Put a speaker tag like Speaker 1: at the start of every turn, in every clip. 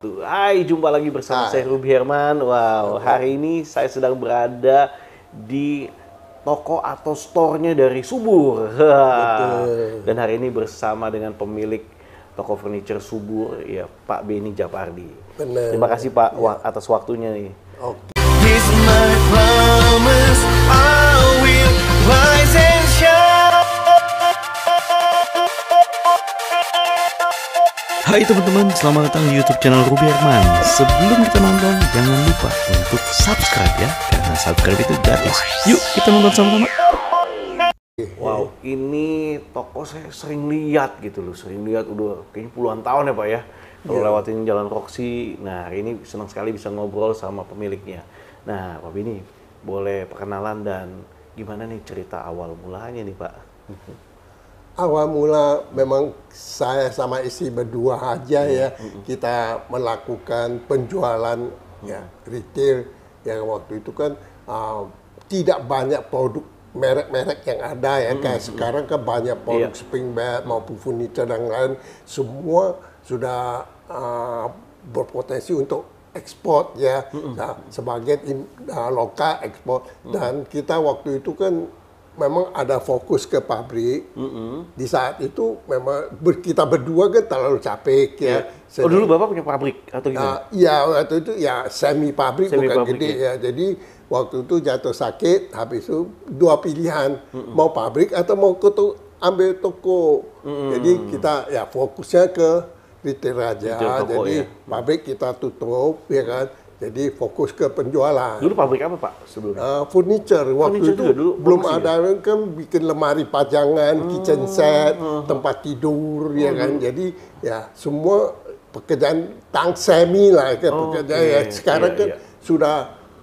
Speaker 1: Hai, jumpa lagi bersama Hai. saya Ruby Herman. Wow, hari ini saya sedang berada di toko atau store-nya dari Subur. Betul. Dan hari ini bersama dengan pemilik toko furniture Subur, ya Pak Beni Japardi. Benar. Terima kasih Pak ya. atas waktunya nih. Oke. Okay. Hai teman-teman, selamat datang di YouTube channel Ruby Herman. Sebelum kita nonton, jangan lupa untuk subscribe ya, karena subscribe itu gratis. Yuk, kita nonton sama-sama. Wow, ini toko saya sering lihat gitu loh, sering lihat udah kayaknya puluhan tahun ya Pak ya. Kalau yeah. lewatin jalan Roxy, nah ini senang sekali bisa ngobrol sama pemiliknya. Nah, Pak Bini, boleh perkenalan dan gimana nih cerita awal mulanya nih Pak?
Speaker 2: awal mula memang saya sama istri berdua aja iya, ya hmm kita melakukan penjualan ya retail yang waktu itu kan uh, tidak banyak produk merek-merek yang ada ya hmm kayak sekarang kan banyak iya. produk yeah. spring bed maupun furniture dan lain semua sudah uh, berpotensi untuk ekspor ya mm-hmm. nah, sebagai uh, lokal ekspor mm-hmm. dan kita waktu itu kan memang ada fokus ke pabrik. Mm -hmm. Di saat itu memang ber, kita berdua kan terlalu capek ya. Yeah. Iya. oh dulu bapak punya pabrik atau gimana? Ah, iya uh, ya, waktu itu ya semi pabrik semi bukan pabrik, gede ya. ya. Jadi waktu itu jatuh sakit, habis itu dua pilihan mm -hmm. mau pabrik atau mau ke ambil toko. Mm -hmm. Jadi kita ya fokusnya ke retail aja. Retail toko, Jadi ya. pabrik kita tutup ya kan. Jadi fokus ke penjualan. Dulu pabrik apa Pak sebelumnya? Uh, furniture. Waktu furniture itu dulu, belum ada ya? kan bikin lemari pajangan, hmm, kitchen set, hmm, hmm. tempat tidur ya hmm, ya kan. Jadi ya semua pekerjaan tang semi lah ya kan oh, pekerjaan okay. ya. Sekarang yeah, kan yeah. sudah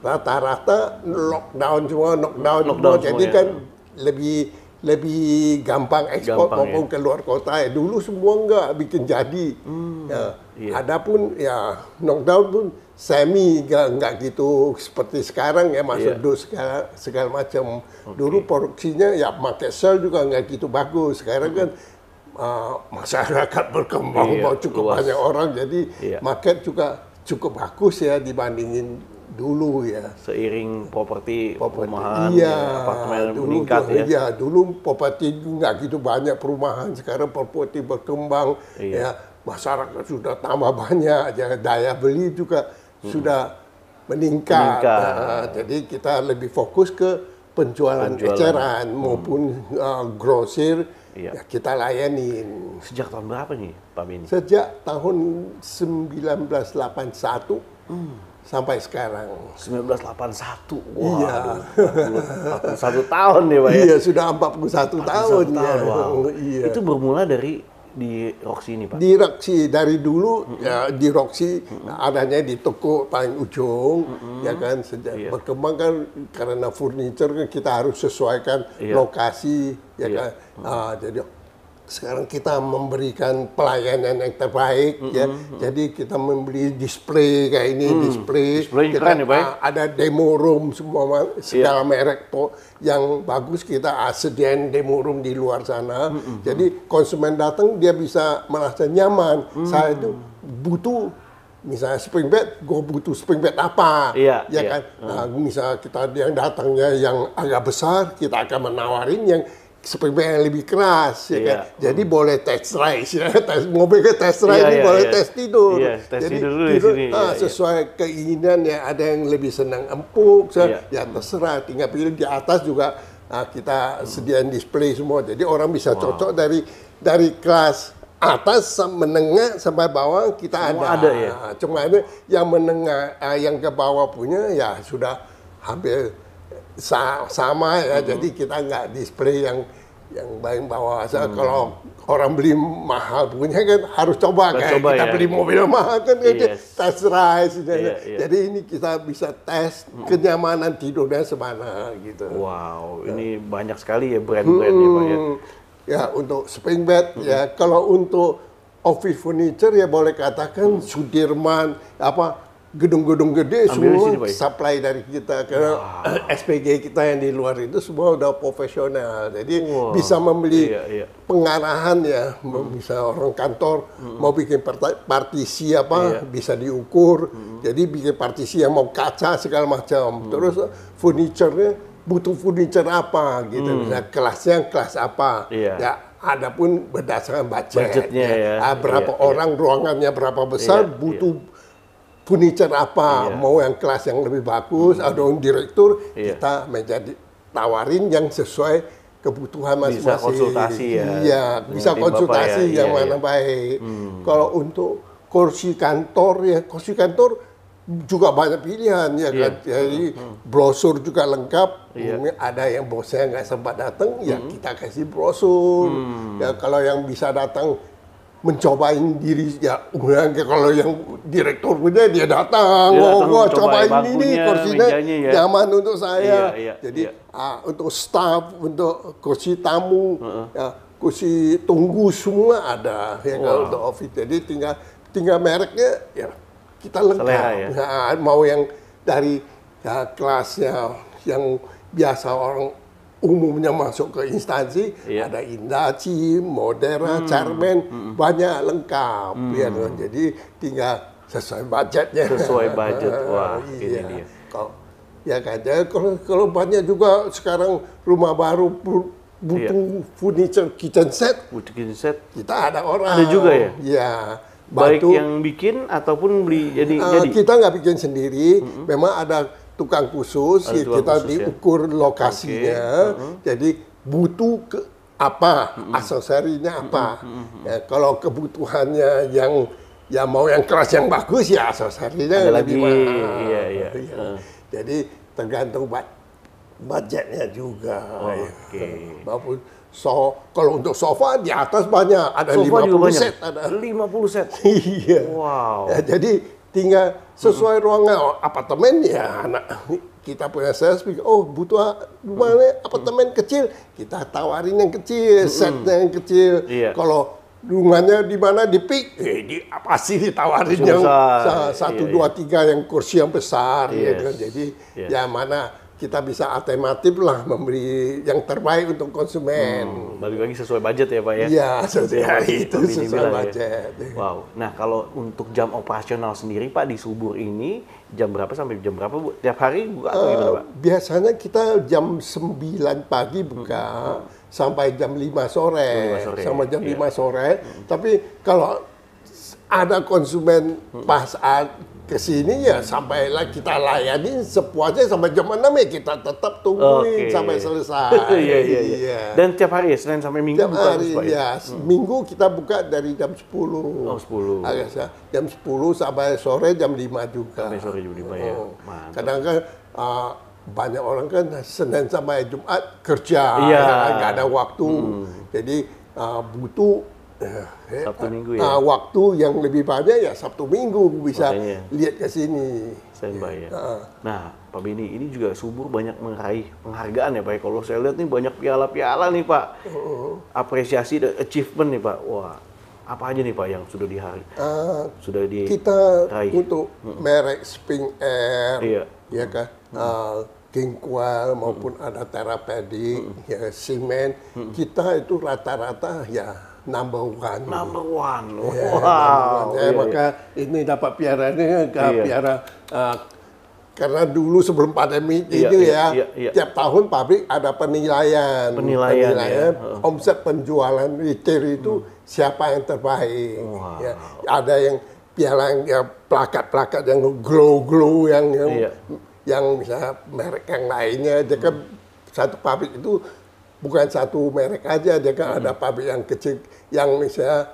Speaker 2: rata-rata lockdown semua, lockdown, lockdown semua. Jadi kan iya. lebih lebih gampang ekspor gampang, iya. maupun ya. ke luar kota ya. Dulu semua enggak bikin jadi. Hmm, ya. Yeah. Adapun ya lockdown pun semi nggak gitu seperti sekarang ya masuk yeah. dos segala, segala macam. Okay. Dulu produksinya ya pakai sel juga nggak gitu bagus. Sekarang mm -hmm. kan uh, masyarakat berkembang yeah, cukup luas. banyak orang jadi yeah. market juga cukup bagus ya dibandingin dulu ya. Seiring properti perumahan iya, ya, apartemen dulu, meningkat dulu, ya. Iya, dulu properti nggak gitu banyak perumahan, sekarang properti berkembang iya. ya masyarakat sudah tambah banyak, ya, daya beli juga sudah meningkat. meningkat. Uh, jadi kita lebih fokus ke penjualan, penjualan. eceran hmm. maupun uh, grosir ya. ya kita layanin. Sejak tahun berapa nih Pak Bini? Sejak tahun 1981. Hmm sampai sekarang. 1981. Wah, iya. 41 tahun ya, Pak ya. Iya, sudah 41, 41 tahun. tahun ya. wow. iya. Itu bermula dari
Speaker 1: di Roxy
Speaker 2: ini Pak? Di Roxy dari dulu mm -hmm. ya, di Roxy mm -hmm. adanya di toko paling ujung mm -hmm. ya kan sejak yeah. berkembang kan karena furniture kan kita harus sesuaikan yeah. lokasi ya yeah. kan. Mm -hmm. uh, jadi sekarang kita memberikan pelayanan yang terbaik mm -hmm. ya. Jadi kita membeli display kayak ini mm. display, display kita keren, ya, ya? Ah, ada demo room semua segala yeah. merek po yang bagus kita sediain demo room di luar sana. Mm -hmm. Jadi konsumen datang dia bisa merasa nyaman. Mm. Saya itu butuh misalnya spring bed, gue butuh spring bed apa, iya, ya iya. kan? Mm. Nah, misalnya kita yang datangnya yang agak besar, kita akan menawarin yang seperti yang lebih keras ya yeah. kan. Jadi mm. boleh test drive, ya kan? tes mobilnya test drive iya, yeah, ini yeah, boleh yeah. tes tidur. Yeah, test Jadi tidur, dulu di sini. Ah, yeah, iya. sesuai yeah. keinginan ya ada yang lebih senang empuk, yeah. Iya. ya terserah tinggal pilih di atas juga nah, kita mm. sediain display semua. Jadi orang bisa wow. cocok dari dari kelas atas menengah sampai bawah kita ada. ada ya. Ah, cuma ada yang menengah ah, yang ke bawah punya ya sudah hampir sa sama ya. Mm -hmm. Jadi kita nggak display yang yang paling bawah. mm hmm. Kalau orang beli mahal punya kan harus coba Kita coba, kita ya. beli mobil mahal kan yes. test ride Yeah, yeah. Jadi ini kita bisa tes hmm. kenyamanan tidurnya semana gitu. Wow, ya. ini banyak sekali ya brand brandnya hmm, ya Pak ya. Hmm. ya. untuk spring bed hmm. ya. Kalau untuk office furniture ya boleh katakan hmm. Sudirman apa gedung-gedung gede Ambil semua sini, supply dari kita karena wow. SPG kita yang di luar itu semua udah profesional jadi wow. bisa membeli iya, iya. pengarahan ya hmm. bisa orang kantor hmm. mau bikin partisi apa iya. bisa diukur hmm. jadi bikin partisi yang mau kaca segala macam hmm. terus eh, furniturnya butuh furniture apa gitu hmm. misalnya nah, kelasnya kelas apa iya. ya ada pun berdasarkan budget, budgetnya ya, ya. Ah, berapa iya, iya. orang iya. ruangannya berapa besar iya, iya. butuh iya furniture apa, iya. mau yang kelas yang lebih bagus, hmm. atau direktur, iya. kita menjadi tawarin yang sesuai kebutuhan masing-masing. Bisa konsultasi ya. Iya, bisa konsultasi ya. yang iya, iya. mana iya. baik. Hmm. Kalau untuk kursi kantor ya, kursi kantor juga banyak pilihan ya iya. Kan? Jadi hmm, hmm. brosur juga lengkap. Iya. Ada yang bosnya nggak sempat datang, ya hmm. ya kita kasih brosur. Hmm. Ya kalau yang bisa datang mencobain diri ya kalau yang direktur muda dia datang dia oh, gua cobain ini kursinya ya. nyaman untuk iya, saya iya, iya, jadi iya. Uh, untuk staff untuk kursi tamu uh -uh. Ya, kursi tunggu semua ada ya kan, wow. kalau untuk office jadi tinggal tinggal mereknya ya kita lengkap ya? Nah, mau yang dari ya, kelasnya yang biasa orang umumnya masuk ke instansi iya. ada Indaci, Modera, hmm. Carmen, hmm, hmm. banyak lengkap hmm. ya. Kan? Jadi tinggal sesuai budgetnya. Sesuai budget. Wah, iya. ini dia. Kalau ya kan. Kalau kalau banyak juga sekarang rumah baru butuh iya. furniture kitchen set. Kitchen set. Kita ada orang. Ada juga ya. Batu. Iya. Baik yang bikin ataupun beli
Speaker 1: jadi uh, jadi. Kita
Speaker 2: nggak bikin sendiri. Mm -hmm. Memang ada tukang khusus, ya tukang kita khusus, ya. diukur ya? lokasinya. Okay. Uh -huh. Hmm. Jadi butuh ke apa, mm -hmm. aksesorinya hmm. apa. Mm -hmm. ya, kalau kebutuhannya yang ya mau yang keras yang bagus ya aksesorinya lebih mahal. Iya, iya. Gitu ya. uh. Jadi tergantung budgetnya juga. Oh, ya. Okay. Maupun so kalau untuk sofa di atas banyak ada lima puluh set ada lima puluh set. iya. Wow. Ya, jadi tinggal sesuai ruangan oh, apartemen ya anak kita punya sales oh butuh rumahnya apartemen kecil kita tawarin yang kecil set yang kecil iya. kalau rumahnya di mana di pik eh, di pasti ditawarin Susah. yang satu iya, dua iya. tiga yang kursi yang besar ya yes. ya jadi yes. ya mana kita bisa alternatif lah memberi yang terbaik untuk konsumen. Hmm,
Speaker 1: balik lagi sesuai budget ya Pak
Speaker 2: ya? Iya, sesuai ya, itu, sesuai ya. budget. Ya.
Speaker 1: Wow. Nah, kalau untuk jam operasional sendiri Pak di Subur ini jam berapa sampai jam berapa Bu? Tiap hari bu, atau uh, gimana Pak?
Speaker 2: Biasanya kita jam 9 pagi buka hmm. sampai jam 5 sore, 5 sore sama jam ya. 5 sore. Hmm. Tapi kalau ada konsumen hmm. pas ke sini ya hmm. sampai kita layani sepuasnya sampai jam 6 ya kita tetap tungguin okay. sampai selesai. Iya, iya iya iya. Dan tiap hari ya Senin sampai Minggu tiap buka hari, ya. ya. Hmm. Minggu kita buka dari jam 10. Oh, 10. Agak ah, ya, jam sepuluh sampai sore jam 5 juga. Sampai sore jam 5 ya. oh. ya. Mantap. Kadang kan uh, banyak orang kan Senin sampai Jumat kerja, iya. nggak ada waktu. Hmm. Jadi uh, butuh Ya. Sabtu eh, Minggu ah, ya. Nah, waktu yang lebih banyak ya Sabtu Minggu bisa Makanya. lihat ke sini. Saya ya. ya. Ah. Nah, Pak Beni ini juga subur banyak meraih
Speaker 1: penghargaan ya Pak. Kalau saya lihat nih banyak piala-piala nih Pak. uh Apresiasi dan achievement nih Pak. Wah, apa aja nih Pak yang sudah dihari? Uh, ah, sudah di kita raih. untuk uh
Speaker 2: merek Spring Air, iya. ya kan. Uh-huh. Uh, maupun uh ada terapedik, uh-huh. ya semen. uh kita itu rata-rata ya number one. Number one. Wow. number one. Yeah, yeah, maka ini dapat eh, iya. piara ini ke yeah. piara uh, karena dulu sebelum pandemi yeah, itu yeah, ya, yeah, yeah. tiap tahun pabrik ada penilaian, penilaian, iya. penilaian ya. omset penjualan retail itu hmm. siapa yang terbaik. Wow. Ya. Ada yang piala ya, plakat-plakat yang glow glow yang yang, yeah. yang misalnya merek yang lainnya, jadi kan hmm. satu pabrik itu bukan satu merek aja, dia kan hmm. ada pabrik yang kecil yang misalnya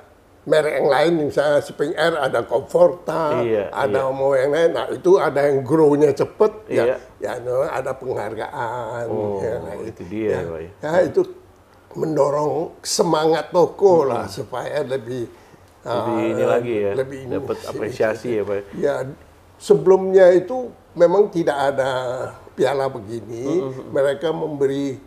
Speaker 2: merek yang lain misalnya Spring Air ada Comforta, iya, ada iya. mau yang lain. Nah, itu ada yang grow-nya cepet ya, iya. ya. Ya ada penghargaan oh, ya, nah, itu dia ya, Ya. itu mendorong semangat toko hmm. lah supaya lebih lebih uh, ini lagi ya. Lebih dapat apresiasi ya, Pak. Ya, sebelumnya itu memang tidak ada piala begini. Hmm. hmm, hmm. Mereka memberi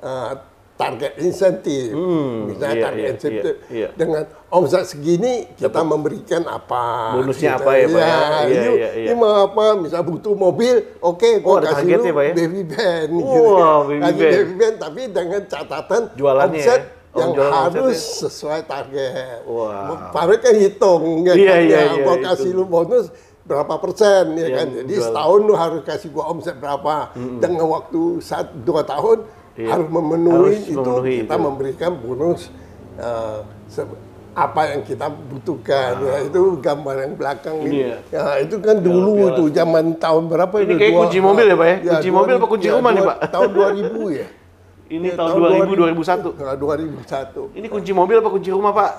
Speaker 2: uh, target insentif, hmm, misalnya iya, target iya, insentif iya, iya. dengan omset segini kita Dapat. memberikan apa, bonusnya apa ya, ya pak? Ya, ya? Iya, iya, ini, iya, iya. ini apa? Misal butuh mobil, oke, okay, oh, gua kasih lu ya, baby band, wow, gitu. Ya. baby, kasih band. baby band, tapi dengan catatan Jualannya, ya? omset ya? yang jualan harus omsetnya. sesuai target. Wow. Pabrik kan hitung, ya iya, kan? Iya, ya, iya, gua kasih itu. lu bonus berapa persen ya yang kan jadi jual. setahun lu harus kasih gua omset berapa mm -hmm. dengan waktu satu dua tahun iya. harus memenuhi harus itu memenuhi kita itu. memberikan bonus uh, apa yang kita butuhkan nah. ya ah. itu gambar yang belakang ini, iya. Ya. itu kan iya, dulu itu zaman tahun berapa ini kayak kunci mobil ya pak ya, ya kunci mobil apa kunci ya, rumah dua, nih pak tahun
Speaker 1: 2000 ya ini ya, tahun 2000, 2000 2001 2001 ini kunci mobil apa kunci
Speaker 2: rumah pak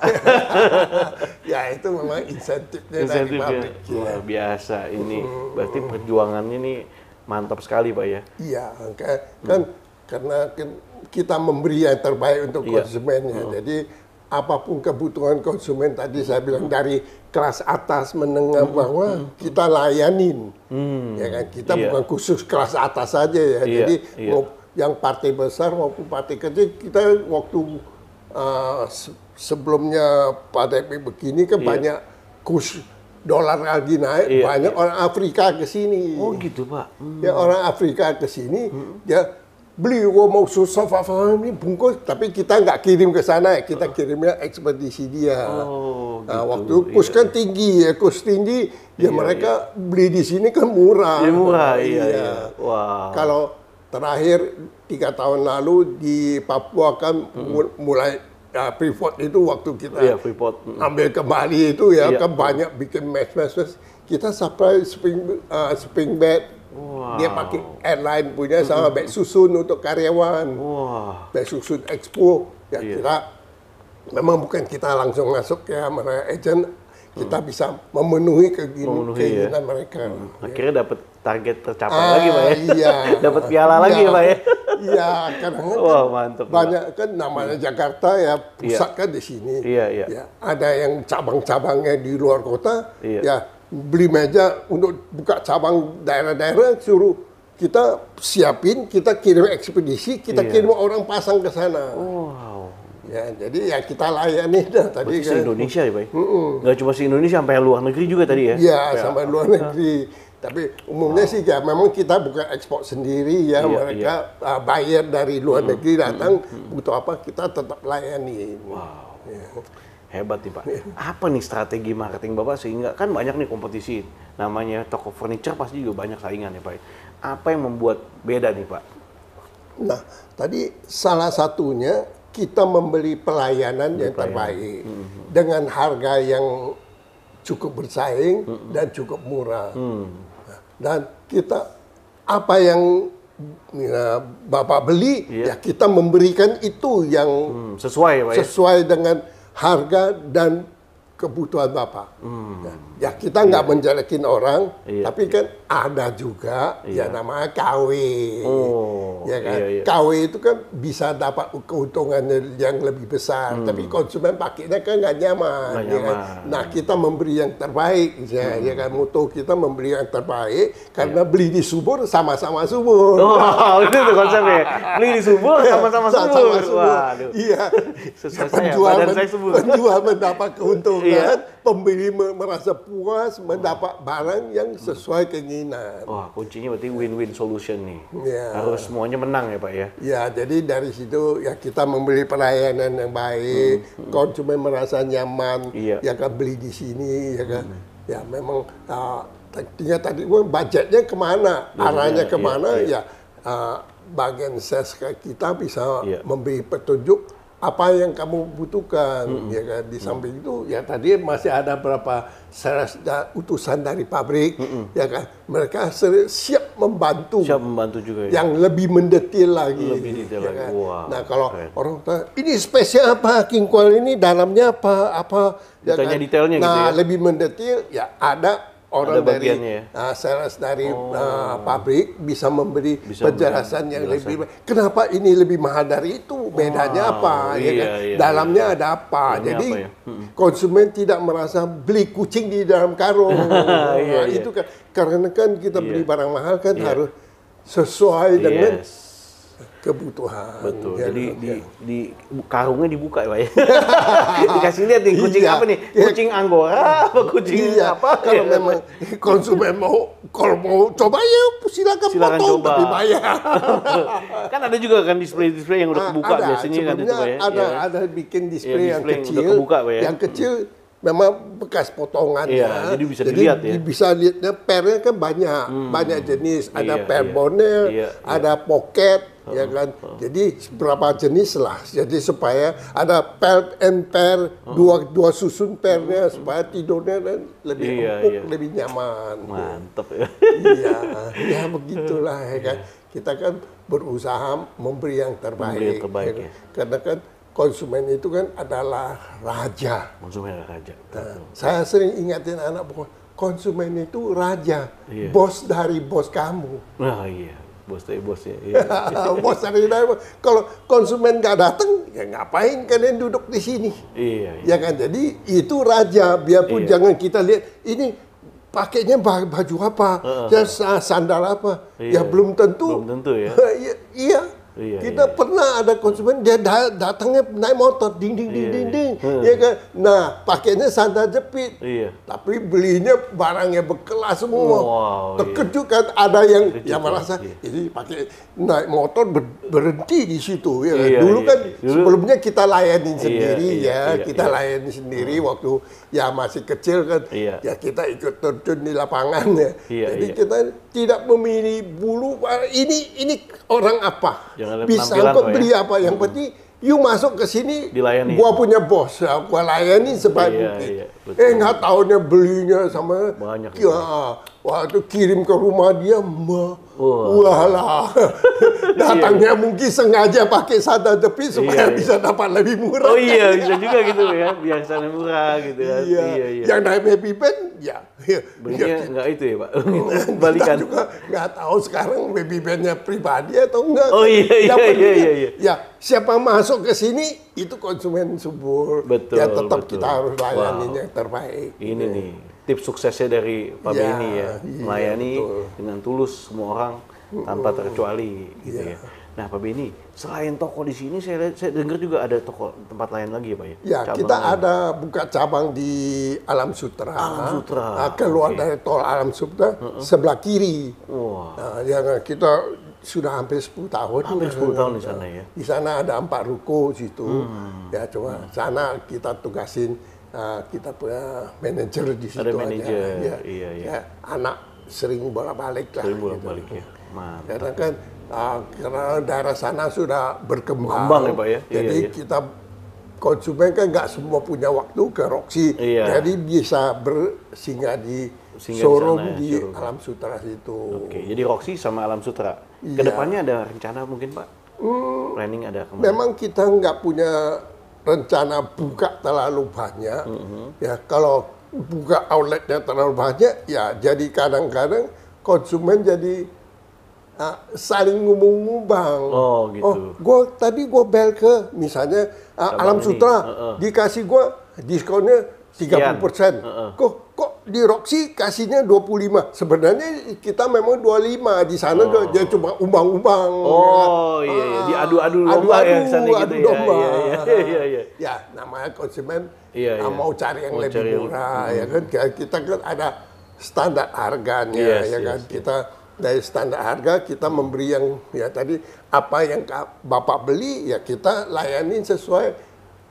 Speaker 2: ya itu memang insentifnya insentif dari pabrik ya. luar
Speaker 1: biasa ini mm-hmm. berarti perjuangannya ini mantap sekali pak ya
Speaker 2: iya kan, kan hmm karena kita memberi yang terbaik untuk iya. konsumennya. Oh. Jadi apapun kebutuhan konsumen tadi saya bilang hmm. dari kelas atas menengah hmm. bahwa hmm. kita layanin. Hmm. Ya kan kita yeah. bukan khusus kelas atas saja ya. Yeah. Jadi yeah. yang partai besar maupun partai kecil kita waktu uh, sebelumnya partai begini kan yeah. banyak khusus dolar lagi naik, iya, banyak iya. orang Afrika ke sini. Oh gitu pak. Ya, hmm. Ya orang Afrika ke sini, hmm. ya beli mau susah faham ini bungkus tapi kita nggak kirim ke sana kita oh. kirimnya ekspedisi dia oh, ah, gitu. nah, waktu iya. kos kan tinggi ya kos tinggi ya ya mereka iya. beli di sini kan murah ya murah iya. iya, iya. Wow. kalau terakhir tiga tahun lalu di Papua kan hmm mulai ya, Freeport itu waktu kita ya, Freeport.
Speaker 1: ambil kembali itu ya yeah. kan
Speaker 2: banyak bikin match match kita supply spring uh, spring bed dia pakai airline punya sama beg susun untuk karyawan. Wow. Beg susun expo. Ya yeah. kira memang bukan kita langsung masuk ya mereka agent kita hmm. bisa memenuhi ya. keinginan, memenuhi, mm. keinginan ya? mereka. Hmm. Akhirnya ya. dapat target tercapai ah, lagi, Pak ya. Iya. dapat piala ya. lagi, Pak ya. Iya, karena kan Wah, banyak Pak. kan namanya hmm. Jakarta ya iya. pusat ya. kan di sini. Iya, iya. Ya, ada yang cabang-cabangnya di luar kota, iya. ya beli meja untuk buka cabang daerah-daerah suruh kita siapin, kita kirim ekspedisi, kita yeah. kirim orang pasang ke sana. Wow. Ya, jadi ya kita layani dah tadi kan. Indonesia ya, Pak. Mm
Speaker 1: -mm. cuma si Indonesia sampai luar negeri juga tadi ya. Iya, ya sampai luar
Speaker 2: negeri. Tapi umumnya wow. sih ya memang kita buka ekspor sendiri ya iya, mereka iya. Uh, buyer dari luar negeri datang hmm. butuh apa kita tetap layani. Wow. Ya.
Speaker 1: Hebat nih Pak. Apa nih strategi marketing Bapak sehingga kan banyak nih kompetisi namanya toko furniture pasti juga banyak saingan ya Pak. Apa yang membuat beda nih Pak?
Speaker 2: Nah, tadi salah satunya kita membeli pelayanan yang pelayanan. terbaik mm -hmm. dengan harga yang cukup bersaing mm -hmm. dan cukup murah. Mm. dan kita apa yang ya, bapak beli yeah. ya kita memberikan itu yang hmm, sesuai Pak, ya. sesuai dengan harga dan kebutuhan bapak. Hmm. Ya, ya kita nggak yeah. menjelekin orang, yeah. tapi kan ada juga yeah. ya iya. namanya KW. Oh. Ya kan, yeah, yeah. KW itu kan bisa dapat keuntungan yang lebih besar, hmm. tapi konsumen pakainya kan nggak nyaman. ya Kan? Nah kita memberi yang terbaik, ya, hmm. ya kan mutu kita memberi yang terbaik karena yeah. beli di subur sama-sama subur. Oh itu tuh konsepnya, beli di subur iya, sama-sama subur. Iya. penjual, penjual mendapat keuntungan. Iya. karena ya. pembeli merasa puas mendapat barang yang sesuai keinginan. Wah,
Speaker 1: kuncinya berarti win-win solution nih. Ya. Harus semuanya menang ya, Pak ya.
Speaker 2: Ya, jadi dari situ ya kita memberi pelayanan yang baik, hmm. hmm. konsumen merasa nyaman, ya, ya kan beli di sini, ya kan. Hmm. Ya memang uh, tadinya tadi gue budgetnya kemana, iya, iya. ya, arahnya kemana, ya, ya. ya uh, bagian sales kita bisa iya. memberi petunjuk apa yang kamu butuhkan hmm. ya kan di samping hmm. itu ya tadi masih ada berapa utusan dari pabrik hmm. ya kan mereka siap membantu siap membantu juga ya. yang lebih mendetail lagi lebih detail ya lagi kan? wow, nah kalau keren. orang tanya ini spesial apa king kual ini dalamnya apa apa ya kan? detailnya gitu nah gitu ya? lebih mendetail ya ada orang dari ya? uh, sales dari oh. uh, pabrik bisa memberi bisa penjelasan yang jelasan. lebih kenapa ini lebih mahal dari itu bedanya wow. apa ya iya, ya kan? iya, dalamnya iya. ada apa dalamnya jadi apa ya? Hmm. konsumen tidak merasa beli kucing di dalam karung iya, nah, iya, itu iya. kan karena kan kita iya. beli barang mahal kan iya. harus sesuai dengan kebutuhan.
Speaker 1: Betul. Ya, Jadi ya. di, karungnya dibuka ya, ya? Dikasih lihat nih kucing iya, apa nih? Kucing anggora apa kucing iya, apa? Kalau ya. memang
Speaker 2: konsumen mau kalau mau coba ya silakan, silakan potong coba. tapi bayar.
Speaker 1: kan ada juga kan display-display yang udah ah, kebuka ada, biasanya kan itu ya. Ada ya. ada
Speaker 2: bikin display, ya, display yang, kecil. Yang, kebuka, ya. yang kecil hmm memang bekas potongannya. Iya, jadi bisa jadi dilihat ya. Bisa lihatnya pernya kan banyak, hmm. banyak jenis. Ada iya, per iya, iya, iya, ada pocket, ya kan? Jadi berapa jenis lah. Jadi supaya ada per and pair, dua dua susun pernya supaya tidurnya dan lebih iya, empuk, iya. lebih nyaman.
Speaker 1: Mantep ya. Iya,
Speaker 2: ya begitulah ya kan. Iya. Kita kan berusaha memberi yang terbaik. Memberi yang terbaik ya, kan? ya. Karena kan konsumen itu kan adalah raja. Konsumen adalah raja. Nah, saya sering ingatin anak konsumen itu raja, iya. bos dari bos kamu.
Speaker 1: Oh iya bos tapi bosnya. Iya. bos
Speaker 2: ya. hari ini kalau konsumen nggak datang ya ngapain kalian duduk di sini? Iya. iya. Ya kan jadi itu raja biarpun iya. jangan kita lihat ini pakainya baju apa, uh, sandal apa, ya iya. ya belum tentu.
Speaker 1: Belum tentu ya. iya. iya. Iya, kita
Speaker 2: iya. pernah ada konsumen dia datangnya naik motor ding ding ding iya, ding iya. ding, hmm. iya. ya kan. Nah pakainya sandal jepit, iya. tapi belinya barangnya berkelas semua. Wow, Terkejut iya. kan ada yang yang merasa iya. ini pakai naik motor ber, berhenti di situ. Ya. Iya, Dulu iya, kan iya. sebelumnya kita layani iya, sendiri iya, ya, iya, kita iya. layani sendiri hmm. waktu ya masih kecil kan, iya. ya kita ikut terjun di lapangan ya. Iya, Jadi iya. kita tidak memilih bulu ini ini orang apa Jangan bisa kok ya? beli ya? apa yang hmm. penting you masuk ke sini Dilayani. gua punya bos ya, gua layani sebaik iya, mungkin iya, eh nggak tahunya belinya sama banyak ya, waktu kirim ke rumah dia mah Oh. lah, Datangnya iya. mungkin sengaja pakai sata tepi iya, supaya iya, iya. bisa dapat lebih murah. Oh iya, bisa juga gitu
Speaker 1: ya. Biar sana murah gitu ya. Iya. iya, iya. Yang naik
Speaker 2: baby band, ya.
Speaker 1: Belinya ya, enggak itu
Speaker 2: ya, Pak. Oh, Balikan. Kita juga enggak tahu sekarang baby bandnya pribadi atau enggak. Oh iya, iya, iya, iya, iya, iya. Ya, siapa masuk ke sini itu konsumen subur. Ya, betul, ya tetap betul. kita harus layaninya wow. terbaik.
Speaker 1: Ini ya. nih tips suksesnya dari Pak ya, Beni ya, iya, melayani iya, dengan tulus semua orang tanpa terkecuali gitu ya. ya. Nah Pak Beni, selain toko di sini saya saya dengar juga ada toko tempat lain lagi ya Pak ya? Ya kita
Speaker 2: lain. ada buka cabang di Alam Sutra. Alam Sutra. Nah, keluar okay. dari tol Alam Sutra uh-uh. sebelah kiri. Wah. Nah, kita sudah hampir 10 tahun. Hampir 10 tahun di sana ya? Di sana ada empat ruko situ. Hmm. Ya coba hmm. sana kita tugasin uh, kita punya manajer di situ ada manajer ya, iya, iya. Ya, anak sering bolak balik lah sering bolak balik gitu. ya Mantap. karena kan uh, karena daerah sana sudah berkembang Kembang, ya, Pak, ya? Iya, jadi iya, iya. kita konsumen kan nggak semua punya waktu ke Roxy iya. jadi bisa bersinggah di Singgah showroom di, sana, ya, di Alam Sutra situ
Speaker 1: oke jadi Roxy sama Alam Sutra kedepannya iya. ada rencana mungkin Pak Hmm, planning ada kemarin. Memang
Speaker 2: kita nggak punya rencana buka terlalu banyak, mm -hmm. ya kalau buka outletnya terlalu banyak, ya jadi kadang-kadang konsumen jadi uh, saling ngumbang ngumbang Oh gitu. Oh, gua tadi gua bel ke misalnya uh, Alam Sutra uh -uh. dikasih gua diskonnya 30 persen. Uh Kok di Roxy kasihnya 25. Sebenarnya kita memang 25 di sana oh. dia cuma umbang-umbang. Oh ya. iya iya diadu-adu lomba ya, gitu ya. adu, ya sana adu ya. Domba. Iya iya iya. Ya, ya namanya konsumen iya, iya. mau cari yang mau lebih cari murah yang... ya kan ya, kita kan ada standar harganya yes, ya kan yes, kita dari standar harga kita memberi yang ya tadi apa yang bapak beli ya kita layanin sesuai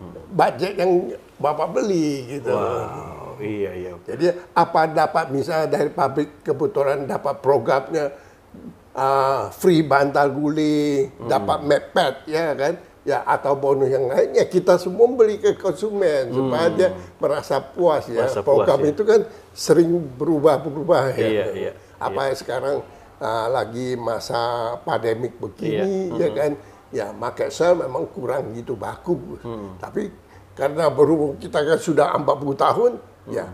Speaker 2: hmm. budget yang bapak beli gitu. Wow. Iya, iya. Jadi apa dapat misalnya dari pabrik kebetulan dapat programnya uh, free bantal guling, hmm. dapat mepet ya kan? Ya atau bonus yang lainnya kita semua beli ke konsumen hmm. supaya dia merasa puas ya. Merasa Program puas, ya. itu kan sering berubah-berubah ya. Iya, iya. Apa iya. sekarang uh, lagi masa pandemik begini iya. ya hmm. kan? Ya market share memang kurang gitu baku. Hmm. Tapi karena berhubung kita kan sudah 40 tahun, ya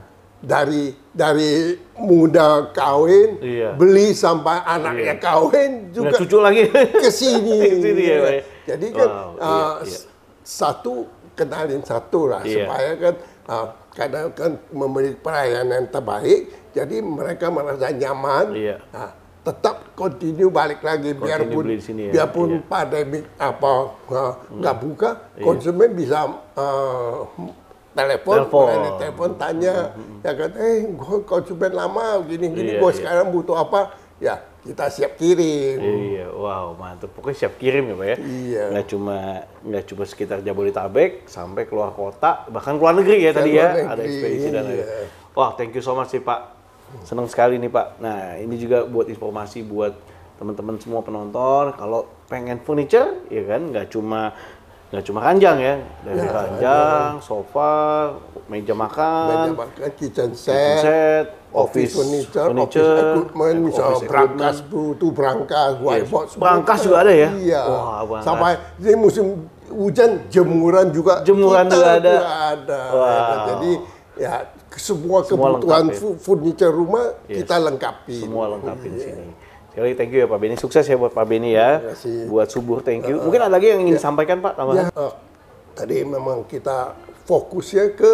Speaker 2: dari dari muda kawin iya. beli sampai anaknya iya. kawin juga nah, cucu lagi ke sini ya, jadi kan wow, uh, iya, iya. satu kenalin satu lah iya. supaya kan uh, kan kan memberi yang terbaik jadi mereka merasa nyaman iya. nah, tetap continue balik lagi continue biarpun sini ya. biarpun iya. pandemi apa uh, nggak uh, hmm. buka iya. konsumen bisa uh, telepon, telepon, telepon tanya, ya kan, eh, gue konsumen lama, gini-gini, iya, gue iya. sekarang butuh apa, ya kita siap kirim. Iya,
Speaker 1: wow, mantep. Pokoknya siap kirim ya, pak ya. Iya. Nggak cuma nggak cuma sekitar Jabodetabek, sampai keluar kota, bahkan luar negeri ya tadi ya, negeri, ada ekspedisi dan lain. Iya. Wah, thank you so much sih pak. Senang sekali nih pak. Nah, ini juga buat informasi buat teman-teman semua penonton, kalau pengen furniture, ya kan, nggak cuma Gak cuma ranjang ya dari ya, ranjang ada. sofa meja makan meja makan
Speaker 2: kitchen set, kitchen set office, office furniture, furniture office equipment misal office brankas butuh brankas whiteboard yes. brankas juga ada ya iya Wah, brankas. sampai jadi musim hujan jemuran juga jemuran juga ada, juga ada. Wow. Nah, jadi ya semua, semua kebutuhan lengkapin. Ya? furniture rumah yes. kita lengkapi
Speaker 1: semua lengkapi di sini Yeah. Sekali lagi thank you ya Pak Beni. Sukses ya buat Pak Beni ya. Buat Subur thank you. Uh, Mungkin ada lagi yang ingin ya, disampaikan Pak Ya,
Speaker 2: uh, tadi memang kita fokusnya ke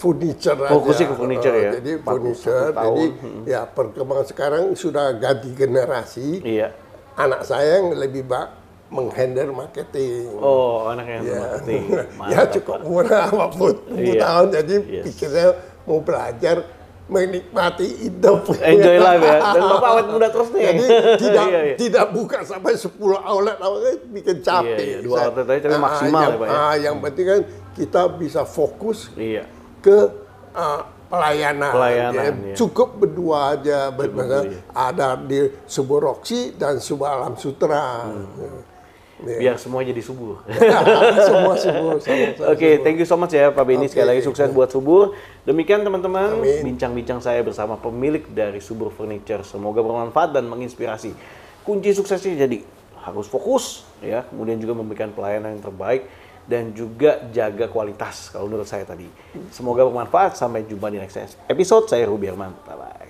Speaker 2: furniture fokusnya ke furniture uh, ya. Jadi furniture, jadi hmm. ya perkembangan sekarang sudah ganti generasi. Iya. Anak saya yang lebih bak menghandle marketing. Oh, anak yang yeah. marketing. ya cukup murah 40 iya. tahun jadi yes. Iya. pikirnya mau belajar menikmati hidup. Enjoy life ya. Dan Bapak awet muda terus nih. Jadi tidak iya, iya. tidak buka sampai 10 outlet outlet bikin capek. Iya, iya. Dua outlet tadi tapi ah, maksimal yang, ya Pak ya. Ah, yang hmm. penting kan kita bisa fokus iya. ke uh, pelayanan. pelayanan ya. ya. Cukup berdua aja. Cukup, berdua, iya. Ada di Suburoksi dan Subu Alam Sutra. Hmm. hmm
Speaker 1: yeah. biar semua jadi subur. semua subur. Oke, okay, thank you so much ya Pak Beni okay. sekali lagi sukses buat subur. Demikian teman-teman bincang-bincang saya bersama pemilik dari Subur Furniture. Semoga bermanfaat dan menginspirasi. Kunci suksesnya jadi harus fokus ya, kemudian juga memberikan pelayanan yang terbaik dan juga jaga kualitas kalau menurut saya tadi. Semoga bermanfaat. Sampai jumpa di next episode. Saya Rubi Herman. Bye bye.